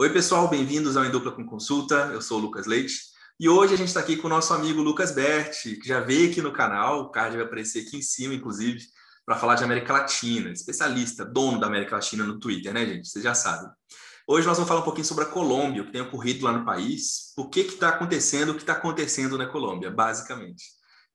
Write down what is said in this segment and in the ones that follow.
Oi, pessoal, bem-vindos ao Endupla com Consulta. Eu sou o Lucas Leite e hoje a gente está aqui com o nosso amigo Lucas Berti, que já veio aqui no canal, o card vai aparecer aqui em cima, inclusive, para falar de América Latina, especialista, dono da América Latina no Twitter, né, gente? Vocês já sabem. Hoje nós vamos falar um pouquinho sobre a Colômbia, o que tem ocorrido lá no país, o que está acontecendo, o que está acontecendo na Colômbia, basicamente.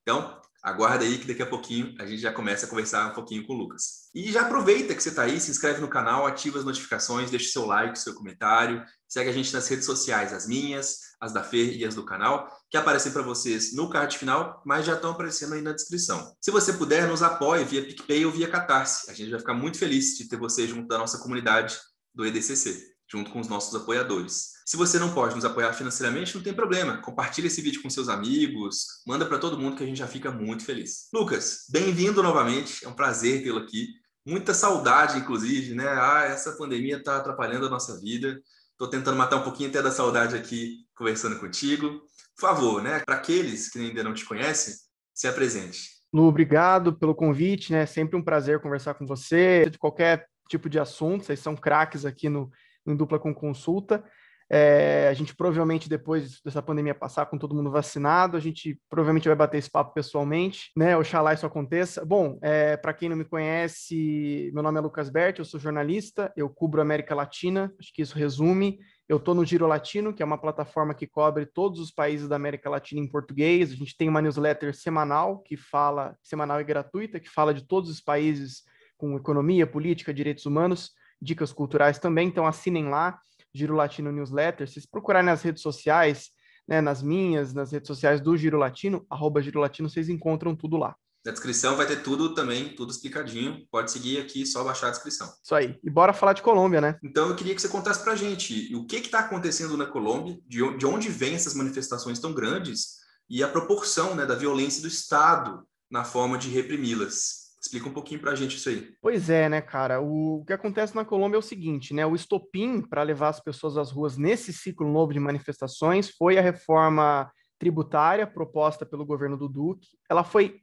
Então, Aguarda aí que daqui a pouquinho a gente já começa a conversar um pouquinho com o Lucas. E já aproveita que você está aí, se inscreve no canal, ativa as notificações, deixa seu like, seu comentário, segue a gente nas redes sociais, as minhas, as da Fer e as do canal, que aparecem para vocês no card final, mas já estão aparecendo aí na descrição. Se você puder, nos apoie via PicPay ou via Catarse. A gente vai ficar muito feliz de ter você junto da nossa comunidade do EDCC junto com os nossos apoiadores. Se você não pode nos apoiar financeiramente, não tem problema. Compartilhe esse vídeo com seus amigos, manda para todo mundo que a gente já fica muito feliz. Lucas, bem-vindo novamente. É um prazer tê-lo aqui. Muita saudade, inclusive, né? Ah, essa pandemia está atrapalhando a nossa vida. Estou tentando matar um pouquinho até da saudade aqui conversando contigo. Por favor, né? Para aqueles que ainda não te conhecem, se apresente. Lu, obrigado pelo convite, né? Sempre um prazer conversar com você de qualquer tipo de assunto. Vocês são craques aqui no em dupla com consulta. É, a gente provavelmente, depois dessa pandemia passar, com todo mundo vacinado, a gente provavelmente vai bater esse papo pessoalmente, né? Oxalá isso aconteça. Bom, é, para quem não me conhece, meu nome é Lucas Berti, eu sou jornalista, eu cubro a América Latina, acho que isso resume. Eu estou no Giro Latino, que é uma plataforma que cobre todos os países da América Latina em português. A gente tem uma newsletter semanal que fala, semanal e gratuita, que fala de todos os países com economia, política, direitos humanos dicas culturais também, então assinem lá, Giro Latino Newsletter. Se procurarem nas redes sociais, né, nas minhas, nas redes sociais do Giro Latino, arroba Giro Latino, vocês encontram tudo lá. Na descrição vai ter tudo também, tudo explicadinho. Pode seguir aqui, só baixar a descrição. Isso aí. E bora falar de Colômbia, né? Então eu queria que você contasse pra gente o que está acontecendo na Colômbia, de onde vêm essas manifestações tão grandes e a proporção né, da violência do Estado na forma de reprimi-las. Explica um pouquinho para a gente isso aí. Pois é, né, cara? O que acontece na Colômbia é o seguinte, né? O estopim para levar as pessoas às ruas nesse ciclo novo de manifestações foi a reforma tributária proposta pelo governo do Duque. Ela foi,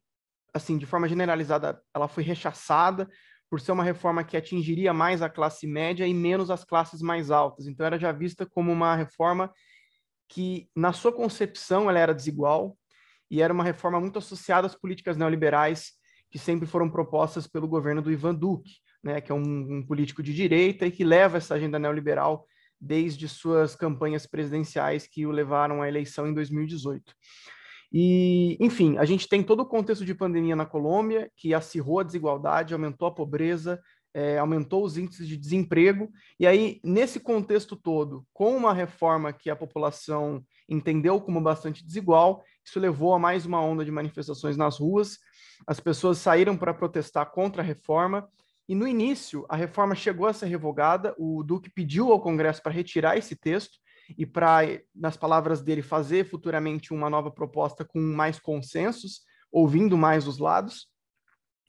assim, de forma generalizada, ela foi rechaçada por ser uma reforma que atingiria mais a classe média e menos as classes mais altas. Então, era já vista como uma reforma que, na sua concepção, ela era desigual e era uma reforma muito associada às políticas neoliberais que sempre foram propostas pelo governo do Ivan Duque, né, que é um, um político de direita e que leva essa agenda neoliberal desde suas campanhas presidenciais que o levaram à eleição em 2018. E, enfim, a gente tem todo o contexto de pandemia na Colômbia, que acirrou a desigualdade, aumentou a pobreza, é, aumentou os índices de desemprego. E aí, nesse contexto todo, com uma reforma que a população entendeu como bastante desigual. Isso levou a mais uma onda de manifestações nas ruas. As pessoas saíram para protestar contra a reforma. E no início, a reforma chegou a ser revogada. O Duque pediu ao Congresso para retirar esse texto e para, nas palavras dele, fazer futuramente uma nova proposta com mais consensos, ouvindo mais os lados.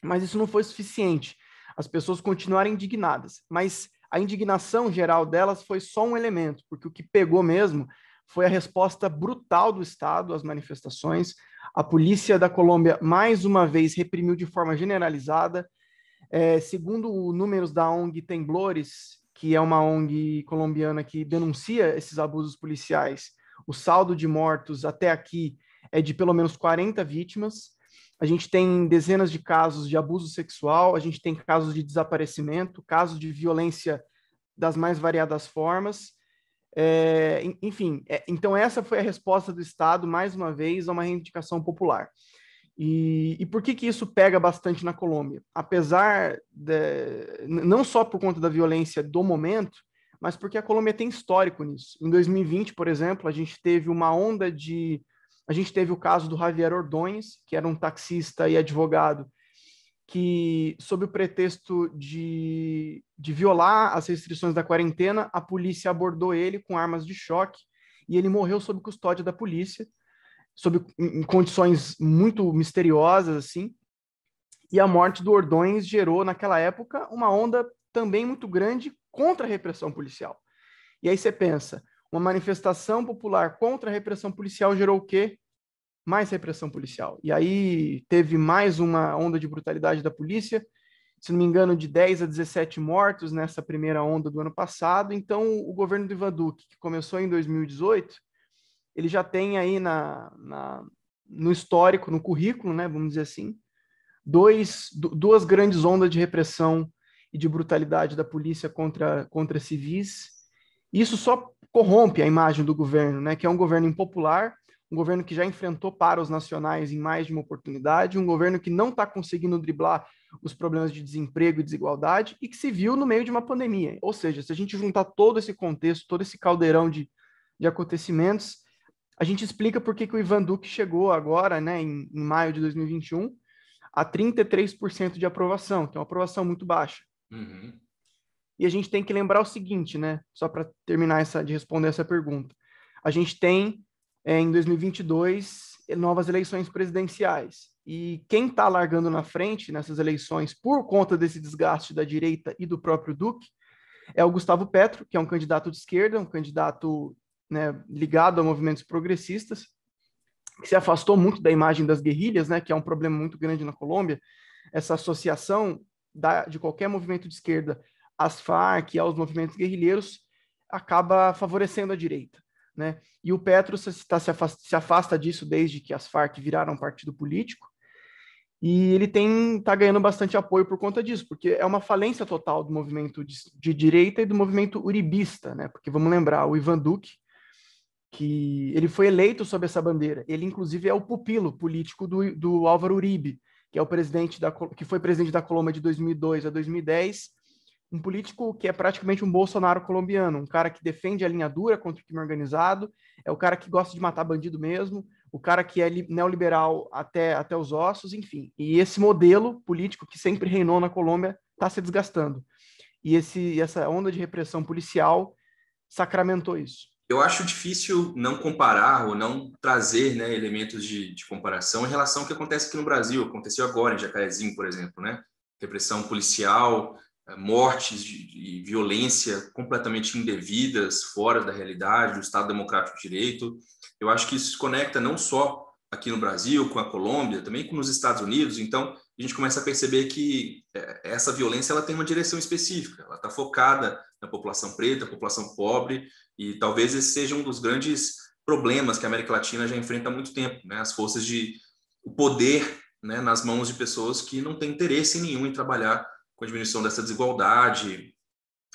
Mas isso não foi suficiente. As pessoas continuaram indignadas, mas a indignação geral delas foi só um elemento, porque o que pegou mesmo foi a resposta brutal do Estado às manifestações. A polícia da Colômbia, mais uma vez, reprimiu de forma generalizada. É, segundo o números da ONG Temblores, que é uma ONG colombiana que denuncia esses abusos policiais, o saldo de mortos até aqui é de pelo menos 40 vítimas. A gente tem dezenas de casos de abuso sexual, a gente tem casos de desaparecimento, casos de violência das mais variadas formas. É, enfim, é, então essa foi a resposta do Estado, mais uma vez, a uma reivindicação popular. E, e, por que, que isso pega bastante na Colômbia? Apesar, de, não só por conta da violência do momento, mas porque a Colômbia tem histórico nisso. Em 2020, por exemplo, a gente teve uma onda de. A gente teve o caso do Javier Ordões, que era um taxista e advogado que, sob o pretexto de, de violar as restrições da quarentena, a polícia abordou ele com armas de choque e ele morreu sob custódia da polícia, sob em condições muito misteriosas assim. E a morte do Ordões gerou naquela época uma onda também muito grande contra a repressão policial. E aí você pensa, uma manifestação popular contra a repressão policial gerou o quê? mais repressão policial. E aí teve mais uma onda de brutalidade da polícia, se não me engano, de 10 a 17 mortos nessa primeira onda do ano passado. Então, o governo do Ivan Duque, que começou em 2018, ele já tem aí na, na no histórico, no currículo, né, vamos dizer assim, dois, duas grandes ondas de repressão e de brutalidade da polícia contra, contra civis. Isso só corrompe a imagem do governo, né, que é um governo impopular, um governo que já enfrentou paros nacionais em mais de uma oportunidade, um governo que não está conseguindo driblar os problemas de desemprego e desigualdade e que se viu no meio de uma pandemia. Ou seja, se a gente juntar todo esse contexto, todo esse caldeirão de, de acontecimentos, a gente explica por que, que o Ivan Duque chegou agora, né, em, em maio de 2021, a 33% de aprovação, que é uma aprovação muito baixa. Uhum. E a gente tem que lembrar o seguinte, né, só para terminar essa, de responder essa pergunta. A gente tem é, em 2022 é, novas eleições presidenciais. E quem está largando na frente nessas eleições por conta desse desgaste da direita e do próprio Duque é o Gustavo Petro, que é um candidato de esquerda, um candidato né, ligado a movimentos progressistas, que se afastou muito da imagem das guerrilhas, né, que é um problema muito grande na Colômbia, essa associação da, de qualquer movimento de esquerda às Farc, aos movimentos guerrilheiros, acaba favorecendo a direita né? E o Petros está se, tá afasta, se afasta disso desde que as Farc viraram partido político. E ele tem está ganhando bastante apoio por conta disso, porque é uma falência total do movimento de, de direita e do movimento uribista, né? Porque vamos lembrar, o Ivan Duque, que ele foi eleito sob essa bandeira. Ele inclusive é o pupilo político do, do Álvaro Uribe, que é o presidente da que foi presidente da Colômbia de 2002 a 2010 um político que é praticamente um Bolsonaro colombiano, um cara que defende a linha dura contra o crime organizado, é o cara que gosta de matar bandido mesmo, o cara que é neoliberal até, até os ossos, enfim. E esse modelo político que sempre reinou na Colômbia está se desgastando. E esse, essa onda de repressão policial sacramentou isso. Eu acho difícil não comparar ou não trazer né, elementos de, de comparação em relação ao que acontece aqui no Brasil. Aconteceu agora em Jacarezinho, por exemplo, né? Repressão policial, eh, mortes e violência completamente indevidas, fora da realidade, do Estado Democrático de Direito. Eu acho que isso se conecta não só aqui no Brasil, com a Colômbia, também com os Estados Unidos. Então, a gente começa a perceber que eh, essa violência ela tem uma direção específica, ela está focada na população preta, população pobre, e talvez esse seja um dos grandes problemas que a América Latina já enfrenta há muito tempo, né? As forças de o poder, né, nas mãos de pessoas que não têm interesse nenhum em trabalhar com a diminuição dessa desigualdade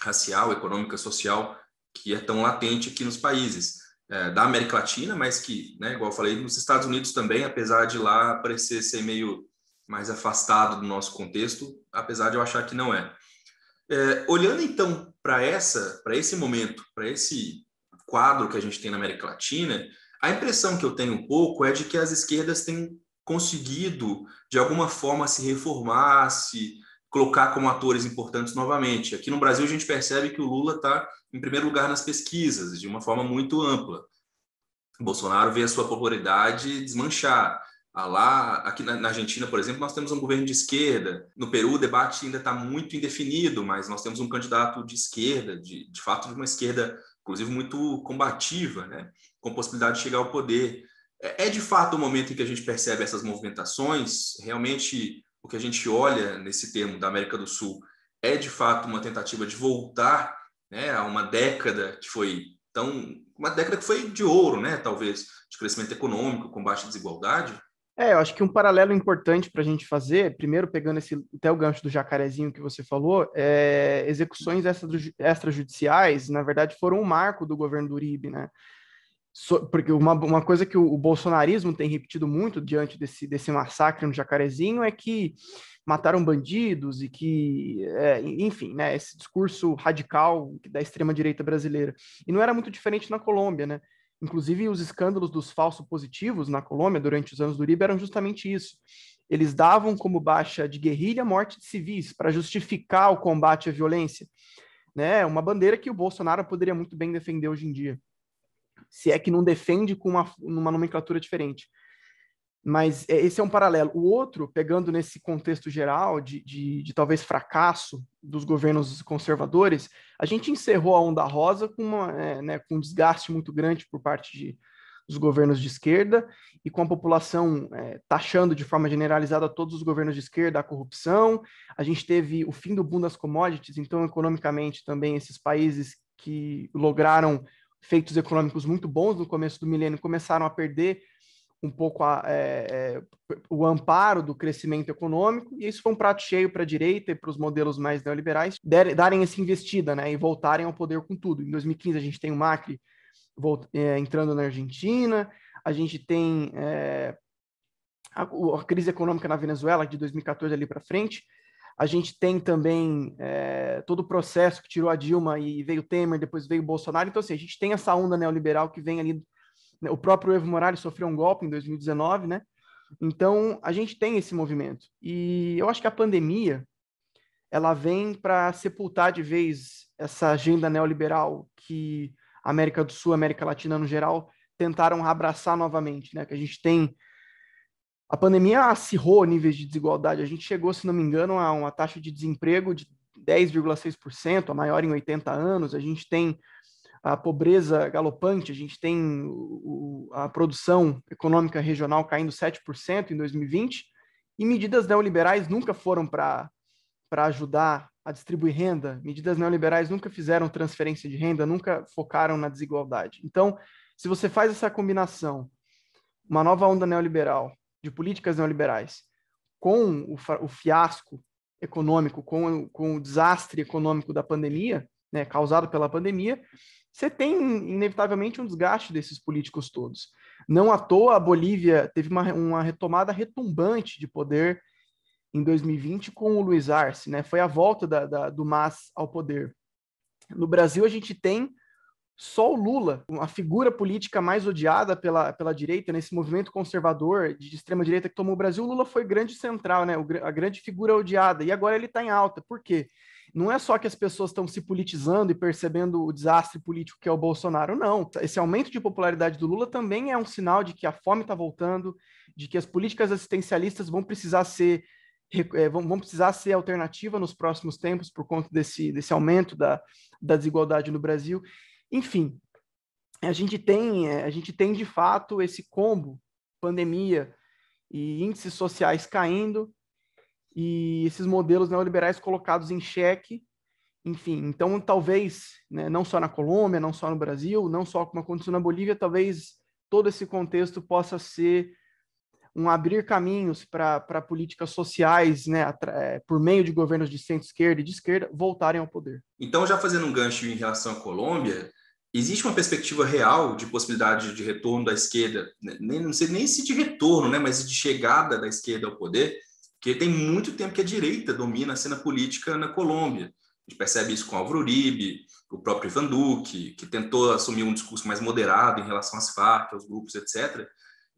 racial, econômica, social que é tão latente aqui nos países é, da América Latina, mas que, né, igual eu falei, nos Estados Unidos também, apesar de lá parecer ser meio mais afastado do nosso contexto, apesar de eu achar que não é. é olhando então para essa, para esse momento, para esse quadro que a gente tem na América Latina, a impressão que eu tenho um pouco é de que as esquerdas têm conseguido de alguma forma se reformar, se colocar como atores importantes novamente. Aqui no Brasil, a gente percebe que o Lula está em primeiro lugar nas pesquisas, de uma forma muito ampla. Bolsonaro vê a sua popularidade desmanchar. Ah, lá, aqui na Argentina, por exemplo, nós temos um governo de esquerda. No Peru, o debate ainda está muito indefinido, mas nós temos um candidato de esquerda, de, de fato, de uma esquerda, inclusive, muito combativa, né? com possibilidade de chegar ao poder. É, é de fato o momento em que a gente percebe essas movimentações. Realmente, o que a gente olha nesse termo da América do Sul é de fato uma tentativa de voltar né, a uma década que foi tão. uma década que foi de ouro, né, talvez, de crescimento econômico, combate à desigualdade. É, eu acho que um paralelo importante para a gente fazer, primeiro pegando esse até o gancho do jacarezinho que você falou, é, execuções extrajudiciais, na verdade, foram um marco do governo do Uribe, né? porque uma, uma coisa que o, o, bolsonarismo tem repetido muito diante desse, desse massacre no Jacarezinho é que mataram bandidos e que, é, enfim, né, esse discurso radical da extrema-direita brasileira. E não era muito diferente na Colômbia, né? Inclusive, os escândalos dos falsos positivos na Colômbia durante os anos do Uribe eram justamente isso. Eles davam como baixa de guerrilha a morte de civis para justificar o combate à violência. Né? Uma bandeira que o Bolsonaro poderia muito bem defender hoje em dia se é que não defende com uma numa nomenclatura diferente. Mas é, esse é um paralelo. O outro, pegando nesse contexto geral de, de, de, talvez fracasso dos governos conservadores, a gente encerrou a onda rosa com, uma, é, né, com um desgaste muito grande por parte de, dos governos de esquerda e com a população é, taxando de forma generalizada todos os governos de esquerda a corrupção. A gente teve o fim do boom das commodities, então, economicamente, também esses países que lograram efeitos econômicos muito bons no começo do milênio começaram a perder um pouco a, é, é, o amparo do crescimento econômico, e isso foi um prato cheio para a direita e para os modelos mais neoliberais der, darem essa investida né, e voltarem ao poder com tudo. Em 2015, a gente tem o Macri volt, é, entrando na Argentina, a gente tem é, a, a, crise econômica na Venezuela de 2014 ali para frente, a gente tem também é, todo o processo que tirou a Dilma e veio Temer, depois veio Bolsonaro. Então, assim, a gente tem essa onda neoliberal que vem ali. Né? O próprio Evo Morales sofreu um golpe em 2019, né? Então, a gente tem esse movimento. E eu acho que a pandemia ela vem para sepultar de vez essa agenda neoliberal que a América do Sul, América Latina no geral, tentaram abraçar novamente, né? Que a gente tem a pandemia acirrou níveis de desigualdade. A gente chegou, se não me engano, a uma taxa de desemprego de 10,6%, a maior em 80 anos. A gente tem a pobreza galopante, a gente tem a produção econômica regional caindo 7% em 2020, e medidas neoliberais nunca foram para ajudar a distribuir renda, medidas neoliberais nunca fizeram transferência de renda, nunca focaram na desigualdade. Então, se você faz essa combinação, uma nova onda neoliberal, de políticas neoliberais com o, o fiasco econômico, com, com o desastre econômico da pandemia, né, causado pela pandemia, você tem inevitavelmente um desgaste desses políticos todos. Não à toa a Bolívia teve uma, uma retomada retumbante de poder em 2020 com o Luiz Arce, né? Foi a volta da, da, do MAS ao poder. No Brasil a gente tem só o Lula, a figura política mais odiada pela, pela direita, nesse movimento conservador de extrema direita que tomou o Brasil, o Lula foi grande central, né? O, a grande figura odiada. E agora ele está em alta. Por quê? Não é só que as pessoas estão se politizando e percebendo o desastre político que é o Bolsonaro, não. Esse aumento de popularidade do Lula também é um sinal de que a fome está voltando, de que as políticas assistencialistas vão precisar ser é, vão precisar ser alternativa nos próximos tempos por conta desse, desse aumento da, da desigualdade no Brasil. Enfim, a gente tem, é, a gente tem de fato esse combo pandemia e índices sociais caindo e esses modelos neoliberais colocados em xeque. Enfim, então talvez, né, não só na Colômbia, não só no Brasil, não só como aconteceu na Bolívia, talvez todo esse contexto possa ser um abrir caminhos para políticas sociais, né, é, por meio de governos de centro-esquerda e de esquerda, voltarem ao poder. Então, já fazendo um gancho em relação à Colômbia, existe uma perspectiva real de possibilidade de retorno da esquerda, né, nem, não sei nem se de retorno, né, mas de chegada da esquerda ao poder, que tem muito tempo que a direita domina a cena política na Colômbia. A gente percebe isso com Álvaro Uribe, o próprio Ivan Duque, que tentou assumir um discurso mais moderado em relação às Farc, aos grupos, etc.,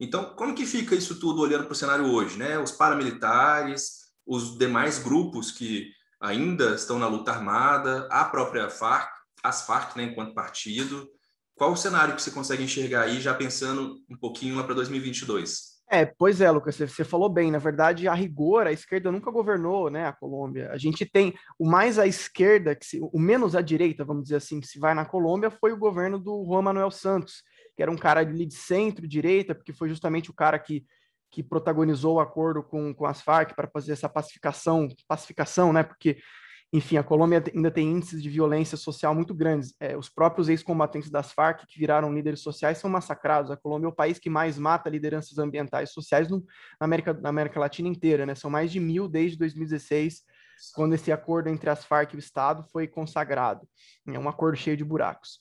então, como que fica isso tudo olhando para o cenário hoje? Né? Os paramilitares, os demais grupos que ainda estão na luta armada, a própria FARC, as FARC né, enquanto partido. Qual o cenário que você consegue enxergar aí, já pensando um pouquinho lá para 2022? É, pois é, Lucas, você falou bem. Na verdade, a rigor, a esquerda nunca governou, né, a Colômbia. A gente tem o mais à esquerda, que se, o menos à direita, vamos dizer assim, que se vai na Colômbia, foi o governo do Juan Manuel Santos, que era um cara ali de centro-direita, porque foi justamente o cara que, que protagonizou o acordo com, com as Farc para fazer essa pacificação, pacificação, né? Porque, enfim, a Colômbia ainda tem índices de violência social muito grandes. É, os próprios ex-combatentes das Farc que viraram líderes sociais são massacrados. A Colômbia é o país que mais mata lideranças ambientais sociais no, na, América, na América Latina inteira, né? São mais de mil desde 2016 quando esse acordo entre as Farc e o Estado foi consagrado. É um acordo cheio de buracos.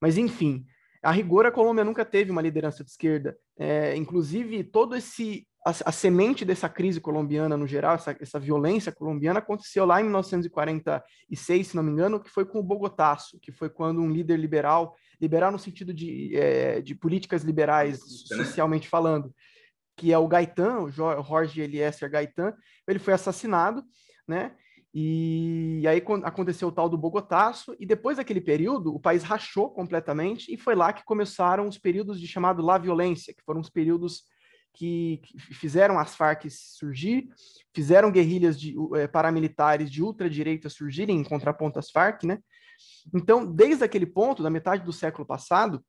Mas, enfim, a rigor, a Colômbia nunca teve uma liderança de esquerda. É, inclusive, todo esse a, a, semente dessa crise colombiana no geral, essa, essa, violência colombiana aconteceu lá em 1946, se não me engano, que foi com o Bogotaço, que foi quando um líder liberal, liberal no sentido de, é, de políticas liberais, né? socialmente falando, que é o Gaetan, o Jorge Eliezer Gaetan, ele foi assassinado, né? E aí aconteceu o tal do Bogotaço, e depois daquele período, o país rachou completamente, e foi lá que começaram os períodos de chamado La Violência, que foram os períodos que, fizeram as Farc surgir, fizeram guerrilhas de, eh, paramilitares de ultradireita surgirem em contraponto às Farc, né? Então, desde aquele ponto, da metade do século passado,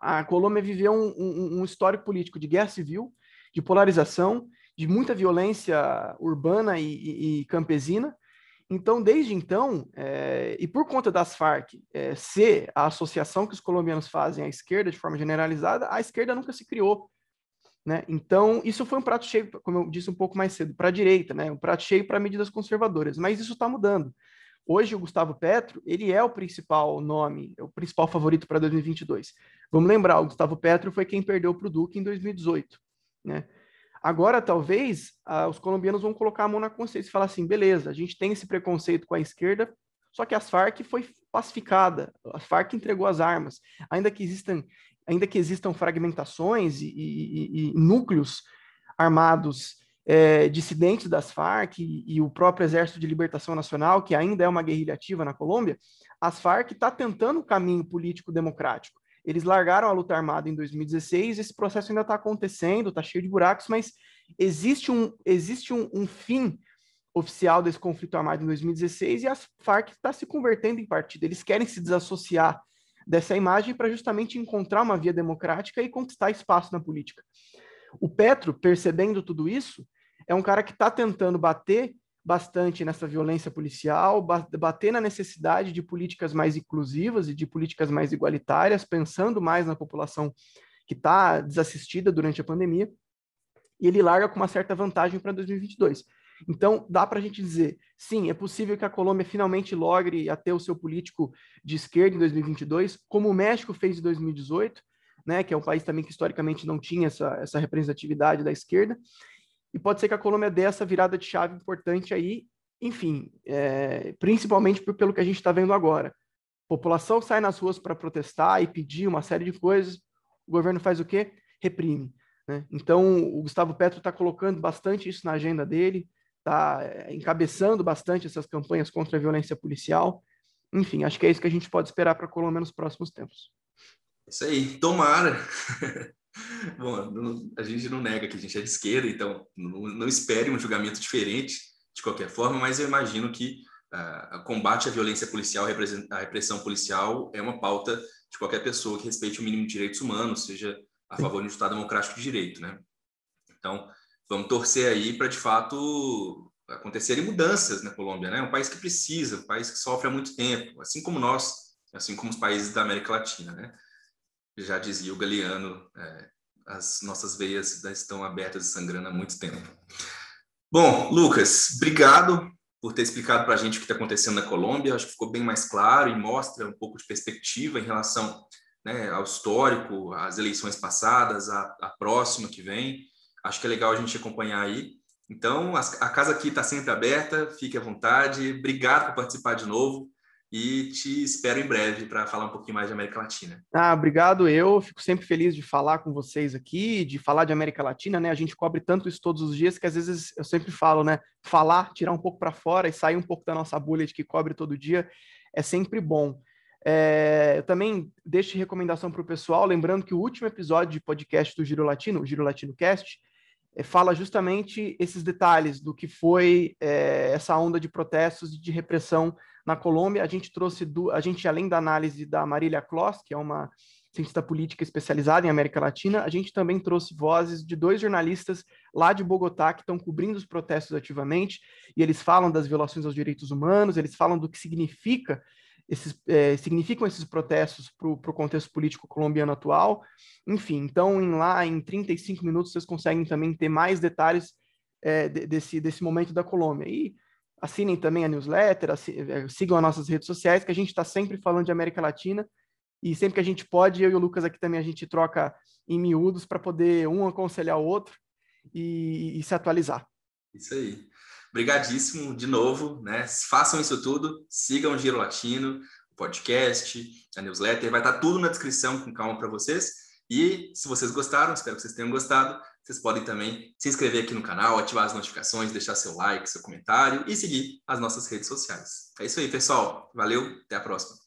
a Colômbia viveu um, um, um histórico político de guerra civil, de polarização, de muita violência urbana e, e, e campesina. Então, desde então, é, e por conta das Farc é, ser a associação que os colombianos fazem à esquerda de forma generalizada, a esquerda nunca se criou. Né? Então, isso foi um prato cheio, como eu disse um pouco mais cedo, para a direita, né? um prato cheio para medidas conservadoras, mas isso está mudando. Hoje, o Gustavo Petro, ele é o principal nome, é o principal favorito para 2022. Vamos lembrar, o Gustavo Petro foi quem perdeu para o Duque em 2018. Né? Agora, talvez, ah, os colombianos vão colocar a mão na consciência e falar assim: beleza, a gente tem esse preconceito com a esquerda, só que as Farc foi pacificada, as Farc entregou as armas. Ainda que existam, ainda que existam fragmentações e, e, e núcleos armados é, dissidentes das Farc e, e, o próprio Exército de Libertação Nacional, que ainda é uma guerrilha ativa na Colômbia, as Farc está tentando o caminho político democrático. Eles largaram a luta armada em 2016, esse processo ainda está acontecendo, está cheio de buracos, mas existe um, existe um, um fim oficial desse conflito armado em 2016 e a Farc está se convertendo em partido. Eles querem se desassociar dessa imagem para justamente encontrar uma via democrática e conquistar espaço na política. O Petro, percebendo tudo isso, é um cara que está tentando bater bastante nessa violência policial, bater na necessidade de políticas mais inclusivas e de políticas mais igualitárias, pensando mais na população que está desassistida durante a pandemia, e ele larga com uma certa vantagem para 2022. Então, dá para a gente dizer, sim, é possível que a Colômbia finalmente logre até o seu político de esquerda em 2022, como o México fez em 2018, né, que é um país também que historicamente não tinha essa, essa representatividade da esquerda, e pode ser que a Colômbia dê essa virada de chave importante aí, enfim, é, principalmente pelo que a gente está vendo agora. A população sai nas ruas para protestar e pedir uma série de coisas, o governo faz o quê? Reprime. Né? Então, o Gustavo Petro está colocando bastante isso na agenda dele, está é, encabeçando bastante essas campanhas contra a violência policial. Enfim, acho que é isso que a gente pode esperar para a Colômbia nos próximos tempos. Isso aí, tomara. Bom, não, a gente não nega que a gente é de esquerda, então não, não, espere um julgamento diferente de qualquer forma, mas eu imagino que ah, o uh, combate à violência policial, a repressão policial é uma pauta de qualquer pessoa que respeite o mínimo de direitos humanos, seja a favor de um Estado democrático de direito, né? Então, vamos torcer aí para, de fato, acontecerem mudanças na Colômbia, né? É um país que precisa, um país que sofre há muito tempo, assim como nós, assim como os países da América Latina, né? já dizia o Galeano, é, as nossas veias estão abertas e sangrando há muito tempo. Bom, Lucas, obrigado por ter explicado para a gente o que está acontecendo na Colômbia. Acho que ficou bem mais claro e mostra um pouco de perspectiva em relação né, ao histórico, às eleições passadas, à, à próxima que vem. Acho que é legal a gente acompanhar aí. Então, a casa aqui está sempre aberta, fique à vontade. Obrigado por participar de novo e te espero em breve para falar um pouquinho mais de América Latina. Ah, obrigado. Eu fico sempre feliz de falar com vocês aqui, de falar de América Latina, né? A gente cobre tanto isso todos os dias que às vezes eu sempre falo, né? Falar, tirar um pouco para fora e sair um pouco da nossa bolha de que cobre todo dia é sempre bom. É, eu também deixo de recomendação para o pessoal, lembrando que o último episódio de podcast do Giro Latino, o Giro Latino Cast, é, fala justamente esses detalhes do que foi é, essa onda de protestos e de repressão na Colômbia. A gente trouxe, do, a gente além da análise da Marília Kloss, que é uma cientista política especializada em América Latina, a gente também trouxe vozes de dois jornalistas lá de Bogotá que estão cobrindo os protestos ativamente e eles falam das violações aos direitos humanos, eles falam do que significa esses, é, significam esses protestos para o pro contexto político colombiano atual. Enfim, então em lá em 35 minutos vocês conseguem também ter mais detalhes é, de, desse, desse momento da Colômbia. E assinem também a newsletter, eh, sigam as nossas redes sociais, que a gente está sempre falando de América Latina. E sempre que a gente pode, eu e o Lucas aqui também a gente troca em miúdos para poder um aconselhar o outro e, e se atualizar. Isso aí. Obrigadíssimo de novo, né? Façam isso tudo, sigam o Giro Latino, o podcast, a newsletter, vai estar tá tudo na descrição com calma para vocês. E se vocês gostaram, espero que vocês tenham gostado, vocês podem também se inscrever aqui no canal, ativar as notificações, deixar seu like, seu comentário e seguir as nossas redes sociais. É isso aí, pessoal. Valeu, até a próxima.